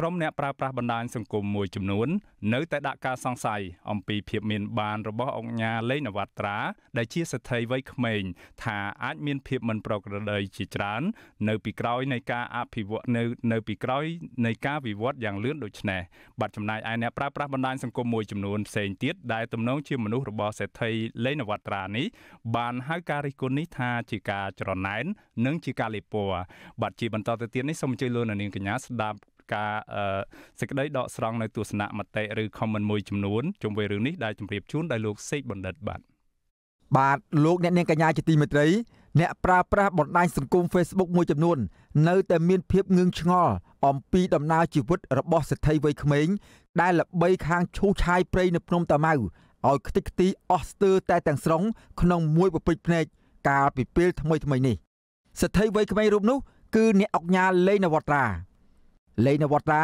ក្រុមអ្នកប្រើប្រាស់បណ្ដាញសង្គមមួយចំនួននៅតែដាក់ការសង្ស័យអំពីភាពមាន បានរបស់អង្គការលេងនវត្រាដែលជាស្ត្រីវ័យក្មេង ថា អាចមានភាពមិនប្រក្រតីជាច្រើន នៅពីក្រោយនៃការអភិវឌ្ឍនៅនៅពីក្រោយនៃការវិវត្តយ៉ាងលឿនដូចនេះបាត់ចំណាយឯអ្នកប្រើប្រាស់បណ្ដាញសង្គមមួយចំនួនផ្សេងទៀតដែលទំនងជាមនុស្សរបស់សេដ្ឋីលេនវត្រានេះបានហៅការរិះគន់នេះថាជាការច្រណែន និងជាការលេបពណ៌បាទជាបន្តទៅទៀតនេះសូមអញ្ជើញលោកនាងកញ្ញាស្ដាប់ការសេចក្តីដកស្រង់នៅទស្សនៈមតិឬ comment មួយចំនួនជុំវិញរឿងនេះដែលជម្រាបជូនដោយលោកសេកបណ្ឌិតបាទបាទលោកអ្នកនាងកញ្ញាជាទីមេត្រីអ្នកប្រើប្រាស់បណ្ដាញសង្គម Facebook មួយចំនួននៅតែមានភាពងឿងឆ្ងល់អំពីដំណើរជីវិតរបស់សិទ្ធីវ័យក្មេងដែលល្បីខាងឈូសឆាយព្រៃនៅភ្នំតាម៉ៅឲ្យខ្ទេចខ្ទីអស់ស្ទើរតែទាំងស្រុងក្នុងមួយប្រពេចភ្នែកកាលពីពេលថ្មីថ្មីនេះសិទ្ធីវ័យក្មេងរូបនោះ គឺអ្នកអុកញ៉ាលេងនវត្រាលេងនវតា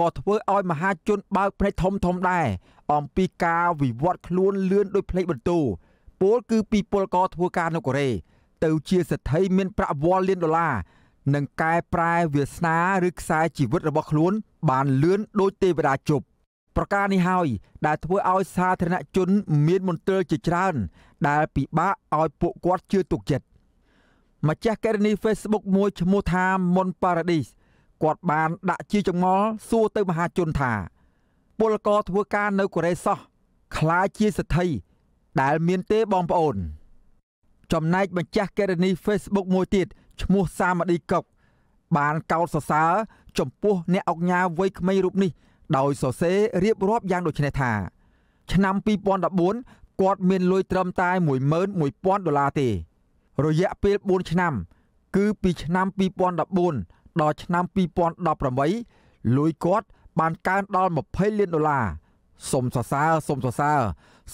ក៏ធ្វើឲ្យមហាជន បើកភ្នែកធំធំដែរអំពីការវិវត្តខ្លួនលឿនដោយភ្លេចបន្ទោពលគឺពីពលករធ្វើការ នៅកូរ៉េទៅជាសេដ្ឋីមានប្រាក់វល់លានដុល្លារនិងកែប្រែវាសនាឬខ្សែជីវិតរបស់ខ្លួន បានលឿនដោយទេវតាជប់ប្រការនេះហើយដែលធ្វើឲ្យសាធារណជន មានមន្ទិលជាច្រើន ដែលពិបាកឲ្យពួកគាត់ជឿទុកចិត្តម្ចាស់ករណី Facebook មួយ ឈ្មោះថា Mon Paradise គាត់បាន ដាក់ជាចងល់សួរទៅមហាជនថាពលករធ្វើការនៅកូរ៉េសោះខ្លាចជាសិទ្ធិដែលមានទេបងប្អូន ចំណែកម្ចាស់កេរនី Facebook មួយទៀតឈ្មោះសាមឌីកុកបានកោតសរសើរចំពោះ អ្នកអុកញ៉ាវ័យក្មេងរូបនេះ ដោយសរសេររៀបរាប់យ៉ាងដូចនេះថា ឆ្នាំ2014គាត់មានលុយត្រឹមតែ11,000ដុល្លារទេ រយៈពេល4ឆ្នាំ គឺពីឆ្នាំ2014ដល់ឆ្នាំ2018លុយគាត់បានកើនដល់20លានដុល្លារសុំសរសើរសុំសរសើរ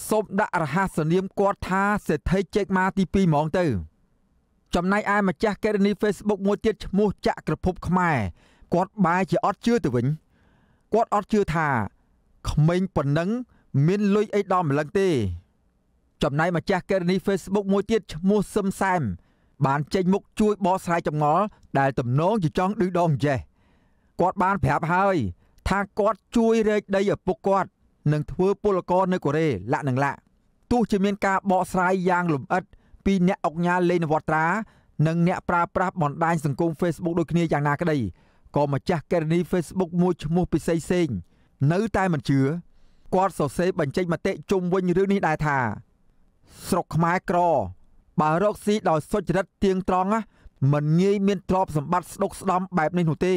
សុំដាក់រហស្សនាមគាត់ថាសេដ្ឋីចេកម៉ាទី2ហ្មងទៅ ចំណែកឯម្ចាស់កេរនី Facebook មួយទៀតឈ្មោះចក្រភពខ្មែរគាត់បែរជាអត់ជឿទៅវិញគាត់អត់ជឿថា ក្មេងប៉ុណ្ណឹងមានលុយអីដល់ម្លឹងទេ ចំណែកម្ចាស់កេរនី Facebook មួយទៀតឈ្មោះសឹមសែមបានចេញមុខជួយបកស្រាយចម្ងល់ដែលទំនងជាចង់ឌឺដងចេះគាត់បានប្រាប់ហើយ ថាគាត់ជួយរែកដីឪពុកគាត់ នឹងធ្វើពលករនៅកូរ៉េលក្ខនឹងលក្ខទោះជាមានការបកស្រាយយ៉ាងលម្អិតពីអ្នកអង្គការលេនវត្រានិងអ្នកប្រើប្រាស់បណ្ដាញសង្គម Facebook ដូចគ្នាយ៉ាងណាក្តីក៏ម្ចាស់កេរនី Facebook មួយឈ្មោះពិសេសសេងនៅតែមិនជឿគាត់សរសេរបញ្ចេញមតិជុំវិញរឿងនេះដែរថាស្រុកខ្មែរក្របើរកស៊ីដោយសុចរិតទៀងត្រង់ណាมันងាយមានទ្រព្យសម្បត្តិស្ដុកស្ដំបែបនេះនោះទេ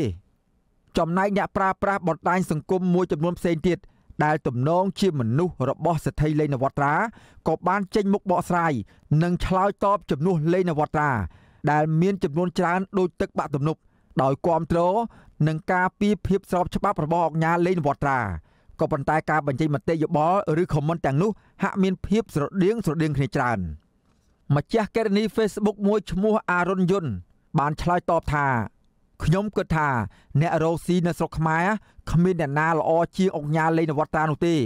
ចំណែកអ្នកប្រើប្រាស់បណ្ដាញសង្គមមួយចំនួនផ្សេងទៀតដែលទំនងជាមនុស្សរបស់សេដ្ឋីលេងនវត្រាក៏បានចេញមុខបកស្រាយនិងឆ្លើយតបជំនួសលេងនវត្រាដែលមានចំនួនច្រើនដោយទឹកបាក់ទំនប់ដោយគ្រប់គ្រងនិងការពីភាពស្របច្បាប់របស់អង្គការលេងនវត្រាក៏ប៉ុន្តែការបញ្ចេញមតិយោបល់ឬ comment ទាំងនោះហាក់មានភាពស្រដៀងស្រដៀងគ្នាច្រើន។ម្ចាស់កេរនី Facebook មួយឈ្មោះអារុនយុនបានឆ្លើយតបថាខ្ញុំគិតថា អ្នករោស៊ីនៅស្រុកខ្មែរគ្មានអ្នកណាល្អជាអុកញ៉ាលេងនវត្តានោះទេ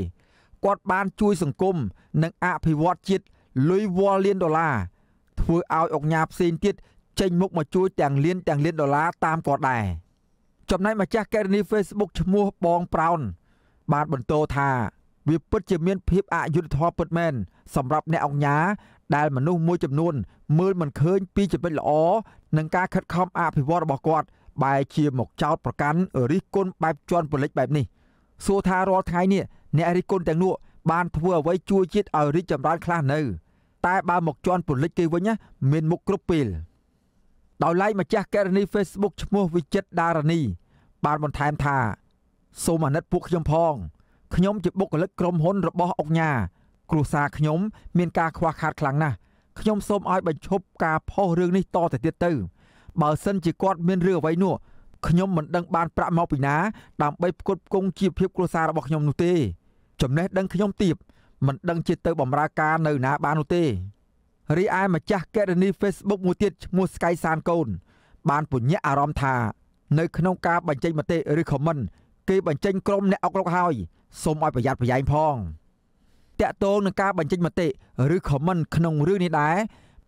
គាត់បានជួយសង្គមនិងអភិវឌ្ឍជាតិលុយវ៉លលានដុល្លារធ្វើឲ្យអុកញ៉ាផ្សេងទៀតចេញមុខមកជួយទាំងលានទាំងលានដុល្លារតាមគាត់ដែរចំណែកម្ចាស់កេរនី Facebook ឈ្មោះបងប្រោនបានបន្តថាវាពិតជាមានភាពអយុត្តិធម៌ពិតមែនសម្រាប់អ្នកអង្គញាដែលមនុស្សមួយចំនួន មើលមិនឃើញពីចំណុចល្អនិងការខិតខំអភិវឌ្ឍរបស់គាត់ បែរជាមកចោទប្រកាន់រិះគន់បែបជន់ពលិចបែបនេះសួរថារាល់ថ្ងៃនេះអ្នករិះគន់ទាំងនោះ បានធ្វើអ្វីជួយជាតិឲ្យរីកចម្រើនខ្លះនៅ តែបើមកជន់ពលិចគេវិញមានមុខគ្រប់ពេលដោយឡែកម្ចាស់ករណី Facebook ឈ្មោះវិចិត្រដារនីបានបន្ថែមថា សូមអាណិតពួកខ្ញុំផង ខ្ញុំ ជាបុគ្គលិកក្រុមហ៊ុនរបស់អុកញ៉ាគ្រួសារខ្ញុំមានការខ្វះខាតខ្លាំងណាស់ខ្ញុំសូមឲ្យបញ្ឈប់ការផុសរឿងនេះតទៅទៀតទៅបើសិនជាគាត់មានរឿងអ្វីនោះខ្ញុំមិនដឹងបានប្រាក់មកពីណាដើម្បីផ្គត់ផ្គង់ជីវភាពគ្រួសាររបស់ខ្ញុំនោះទេ ចំណេះដឹងខ្ញុំទៀតមិនដឹងជាទៅបម្រើការនៅណាបាននោះទេរីឯម្ចាស់កេរនី Facebook មួយទៀតឈ្មោះ Sky San កូនបានពញ្ញាអារម្មណ៍ថានៅក្នុងការបញ្ចេញមតិឬ comment គេបញ្ចេញក្រុមអ្នកអុករកហើយសូមឲ្យប្រយ័ត្នប្រយែងផង។តាក់ទងនឹងការបញ្ចេញមតិឬ comment ក្នុងរឿងនេះដែរ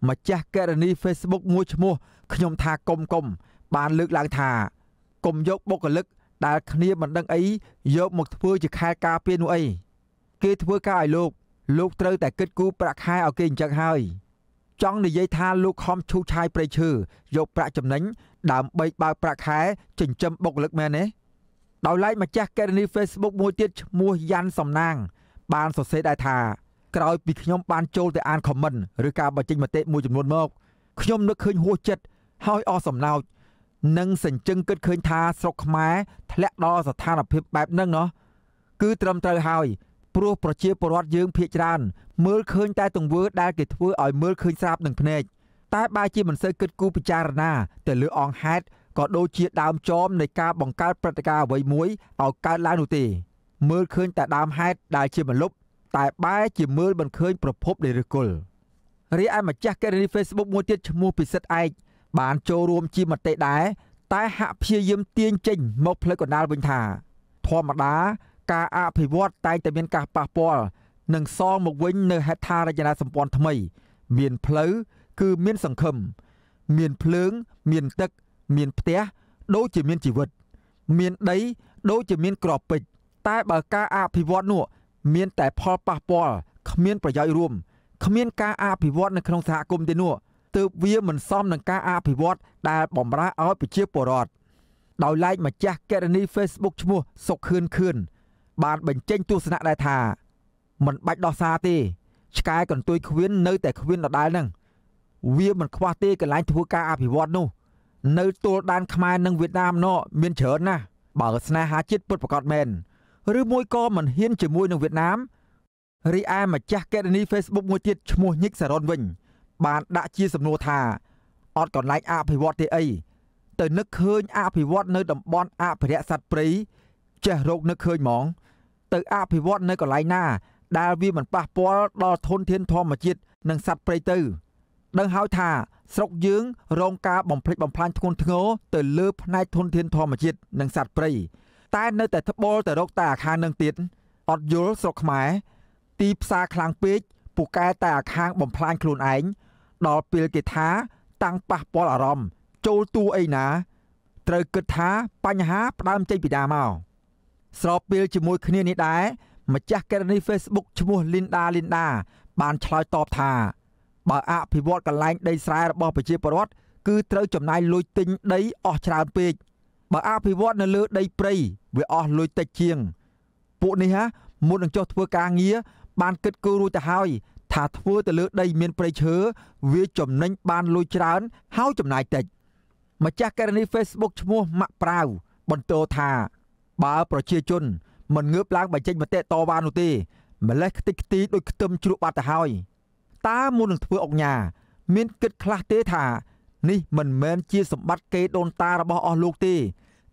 ម្ចាស់កេរនី Facebook មួយឈ្មោះខ្ញុំថាកុំកុំបានលើកឡើងថាកុំយកបុគ្គលិកដែលគ្នាមិនដឹងអីយកមកធ្វើជាខែលការពារនោះអីគេធ្វើការឲ្យលោក លោកត្រូវតែគិតគូរប្រាក់ខែឲ្យគេអញ្ចឹងហើយចង់និយាយថា លោកខំឈូឆាយប្រៃឈើយកប្រាក់ចំណេញដើម្បីបើកប្រាក់ខែ ចិញ្ចឹមបុគ្គលិកមែនទេដោយឡែកម្ចាស់កេរនី Facebook មួយទៀតឈ្មោះយ៉ាន់សំណាងបានសរសេរដែរថាក្រោយពីខ្ញុំបានចូលទៅអានខមមិនឬការបញ្ចេញមតិមួយចំនួនមក ខ្ញុំនឹកឃើញហួសចិត្តហើយអស់សំណោច និងសញ្ជឹងគិតឃើញថាស្រុកខ្មែរធ្លាក់ដល់ស្ថានភាពបែបហ្នឹងណោះគឺត្រឹមត្រូវហើយ ព្រោះប្រជាពលរដ្ឋយើងភ័យច្រើនមើលឃើញតែ ទង្វើ ដែលគេធ្វើឲ្យមើលឃើញស្រាប់នឹងភ្នែកតែបែរជាមិនសូវគិតគូរពិចារណា ទៅលើអង្គហេតុក៏ដូចជាដើមចមនៃការបង្កើតព្រឹត្តិការណ៍អ្វីមួយឲ្យកើតឡើងនោះទេមើលឃើញតែដើមហេតុដែលជាមលុបតែ បែរជាមើលមិនឃើញប្រភពនៃឫសគល់រីឯម្ចាស់កេរនី Facebook មួយទៀតឈ្មោះពិសិដ្ឋឯកបាន ចូលរួមជាមតិដែរតែហាក់ព្យាយាមទាញចេញ មកផ្លូវកណ្ដាលវិញថាធម្មតាការអភិវឌ្ឍតែងតែមានការប៉ះពាល់និងសងមកវិញនៅហេដ្ឋារចនាសម្ព័ន្ធថ្មី មានផ្លូវគឺមានសង្ឃឹមមានភ្លើងមានទឹកមានផ្ទះដូចជាមានជីវិត មានដីដូចជាមានក្របពេជ្រតែបើការអភិវឌ្ឍនោះ មានតែផលប៉ះពាល់គ្មានប្រយោជន៍រួមគ្មានការអភិវឌ្ឍនៅក្នុងសហគមន៍ទេនោះទើបវាមិនសមនឹងការអភិវឌ្ឍដែលបំរើឲ្យប្រជាពលរដ្ឋដោយឡែកម្ចាស់កេរនី Facebook ឈ្មោះសុកខឿនខឿនបានបញ្ចេញទស្សនៈដែរថា មិនបាច់ដោះសារទេឆ្កែកន្ទុយខ្វៀននៅតែខ្វៀនដដែលហ្នឹងវាមិនខ្វះទេកន្លែងធ្វើការអភិវឌ្ឍនោះ នៅទួលដែនខ្មែរនិងវៀតណាមណោមានច្រើនណាស់បើស្នេហាជាតិពិតប្រាកដមែនឬមួយក៏មិនហ៊ានជាមួយនឹងវៀតណាមរីឯម្ចាស់កេរនី Facebook មួយទៀតឈ្មោះញិចសរ៉ុនវិញ បានដាក់ជាសំណួរថាអត់កន្លែងអភិវឌ្ឍទេអីទៅនឹកឃើញអភិវឌ្ឍនៅតំបន់អភិរក្សសត្វព្រៃចេះរោគនឹកឃើញហ្មង ទៅអភិវឌ្ឍនៅកន្លែងណាដែលវាមិនប៉ះពាល់ដល់ធនធានធម្មជាតិនិងសត្វព្រៃទៅដឹងហើយថា ស្រុកយើង រងការបំផ្លិចបំផ្លាញធ្ងន់ធ្ងរទៅលើ ផ្នែកធនធានធម្មជាតិនិងសត្វព្រៃតែនៅតែត្បូលទៅរកតែអាខាងនឹងទៀតអត់យល់ស្រុកខ្មែរទីផ្សារខ្លាំងពេកពូកែតែអាខាងបំផ្លាញខ្លួនឯងដល់ពេលគេថា តាំងប៉ះពាល់អារម្មណ៍ចូលទួអីណា ត្រូវគិតថាបញ្ហា ផ្ដើមចេញពីណាមកស្របពេលជាមួយ គ្នានេះដែរម្ចាស់ករណី Facebook ឈ្មោះ Linda Linda បានឆ្លើយតបថាបើអភិវឌ្ឍកន្លែងដីស្រែរបស់ប្រជាពលរដ្ឋគឺត្រូវចំណាយលុយទិញដីអស់ច្រើនពេកបើអភិវឌ្ឍនៅលើដី ព្រៃវាអស់លុយតិចជាងពួកនេះហា មុននឹងចុះធ្វើការងារបាន គិតគូររួចទៅហើយថាធ្វើទៅលើដីមានព្រៃឈើវាចំណេញបានលុយច្រើនហើយចំណាយតិច ម្ចាស់ករណី Facebook ឈ្មោះម៉ាក់ប្រាវបន្តថា បើប្រជាជន មិនងើបឡើងបញ្ចេញមតិតវ៉ានោះទេម្លេះខ្ទេចខ្ទីដោយខ្ទឹមជ្រក់បាត់ទៅហើយតើមុននឹងធ្វើអុកញ៉ាមានគិតខ្លះទេថានេះមិនមែនជាសម្បត្តិគេដូនតារបស់អស់លោកទេ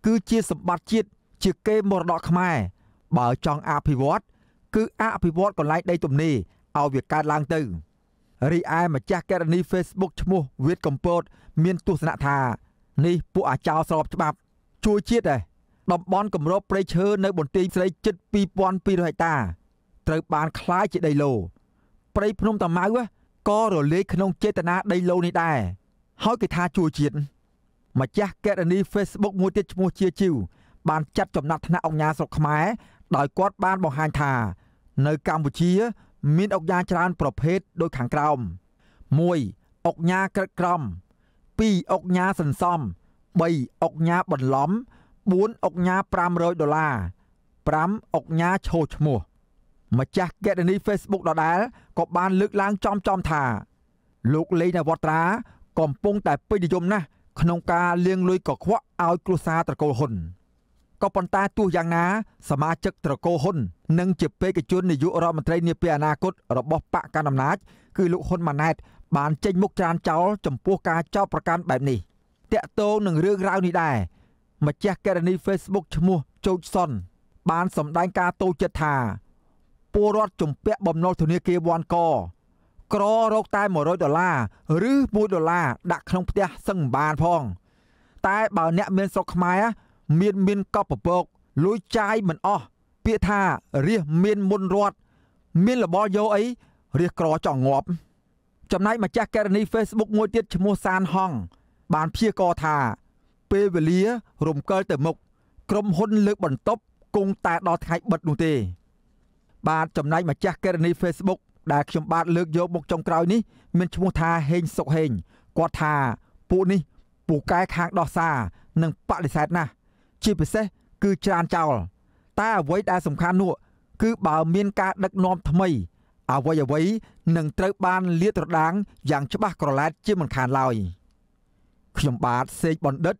គឺជាសម្បត្តិជាតិជាគេមរតកខ្មែរបើចង់អភិវឌ្ឍគឺអភិវឌ្ឍកន្លែងដី ទំនេរឲ្យវាកើតឡើងទៅរីឯម្ចាស់ករណី Facebook ឈ្មោះវៀតកំពតមានទស្សនៈថានេះពួកអាចារ្យស្របច្បាប់ជួយជាតិឯងតំបន់គម្របព្រៃឈើនៅបន្ទាយស្រីជិត2200ហិកតាត្រូវបានคล้ายជាដីឡូព្រៃភ្នំតាម៉ៅក៏រលាយក្នុងចេតនាដីឡូនេះដែរហើយគេថាជួយជាតិម្ចាស់គណនី Facebook មួយទៀតឈ្មោះជាជីវបានចាត់ចំណាត់ថ្នាក់អង្គការស្រុកខ្មែរដោយគាត់បានបង្ហាញថានៅកម្ពុជាមានអង្គការច្រើនប្រភេទដូចខាងក្រោម1អង្គការក្រិតក្រម2អង្គការសន្សំ3អង្គការបន្លំ4អង្គការ500ដុល្លារ5អង្គការឈោឈ្មោះម្ចាស់គណនី Facebook ដដែលក៏បានលើកឡើងចំចំថាលោកលេងនវត្រា កំពុងតែពេញនិយមណាស់ក្នុងការលាងលុយកខ្វក់ឲ្យគ្រួសារត្រកូលហ៊ុនក៏ប៉ុន្តែទោះយ៉ាងណាសមាជិកត្រកូលហ៊ុននិងជាបេក្ខជននាយករដ្ឋមន្ត្រី នាពេលអនាគតរបស់បកកណ្ដាលអំណាចគឺលោកហ៊ុនម៉ាណែត បានចេញមុខច្រានចោលចំពោះការចោទប្រកាន់បែបនេះតាក់ទងនឹងរឿងរ៉ាវនេះដែរម្ចាស់កេរនី Facebook ឈ្មោះជូចសុនបាន សម្ដែងការតូចចិត្តថាពលរដ្ឋជំពាក់បំណុលធនាគារវ៉ាន់កក្ររកតែ100ដុល្លារឬ1ដុល្លារដាក់ក្នុងផ្ទះសឹងបានផង តែបើអ្នកមានស្រុកខ្មែរមានមានកប់ពពកលួចចាយមិនអស់ពាក្យថារៀសមានមុនរត់មានលបយោអីរៀសក្រចង់ងាប់ ចំណែកម្ចាស់ករណី Facebook មួយទៀតឈ្មោះសានហង បានព្យាករថា ពេលវេលារំកិលទៅមុខក្រុមហ៊ុនលើក បន្ទប់គង់តែដល់ថ្ងៃបិទនោះទេបាទចំណែកម្ចាស់ករណី Facebook ដែលខ្ញុំបាទលើកយកមកចុងក្រោយនេះមានឈ្មោះថាហេងសុកហេងគាត់ថាពួកនេះពូកែខាងដោះសារនិងបដិសេធណាស់ជាពិសេសគឺច្រានចោលតែអ្វីដែលសំខាន់នោះគឺបើមាន ការដឹកនាំថ្មីអ្វីអ្វីនឹងត្រូវ បានលាតត្រដាងយ៉ាង ច្បាស់ក្រឡែតជាមិនខានឡើយខ្ញុំបាទសេកបណ្ឌិត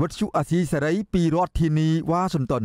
វុទ្ធុអាស៊ីសេរីពីរដ្ឋធានីវ៉ាស៊ីនតោន